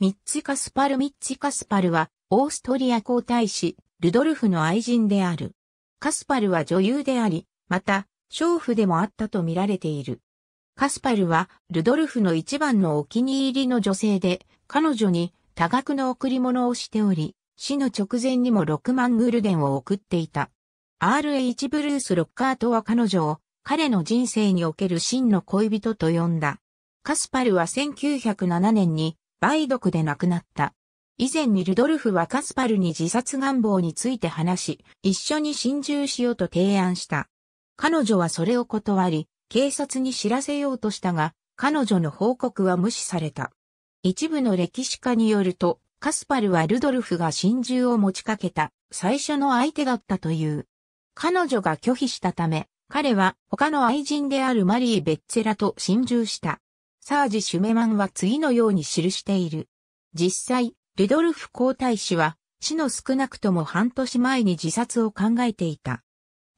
ミッチ・カスパル・ミッチ・カスパルは、オーストリア皇太子、ルドルフの愛人である。カスパルは女優であり、また、娼婦でもあったと見られている。カスパルは、ルドルフの一番のお気に入りの女性で、彼女に多額の贈り物をしており、死の直前にも6万グルデンを送っていた。R.H. ブルース・ロッカートは彼女を、彼の人生における真の恋人と呼んだ。カスパルは1907年に梅毒で亡くなった。以前にルドルフはカスパルに自殺願望について話し、一緒に心中しようと提案した。彼女はそれを断り、警察に知らせようとしたが、彼女の報告は無視された。一部の歴史家によると、カスパルはルドルフが心中を持ちかけた最初の相手だったという。彼女が拒否したため、彼は他の愛人であるマリー・ベッツェラと心中した。サージ・シュメマンは次のように記している。実際、ルドルフ皇太子は死の少なくとも半年前に自殺を考えていた。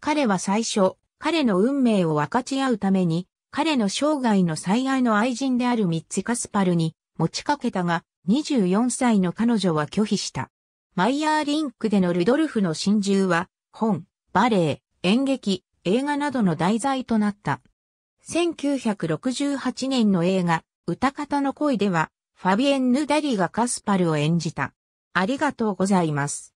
彼は最初、彼の運命を分かち合うために、彼の生涯の最愛の愛人であるミッツ・カスパルに持ちかけたが、24歳の彼女は拒否した。マイヤーリンクでのルドルフの心中は、本、バレエ、演劇、映画などの題材となった。1968年の映画、歌方の恋では、ファビエンヌ・ダリがカスパルを演じた。ありがとうございます。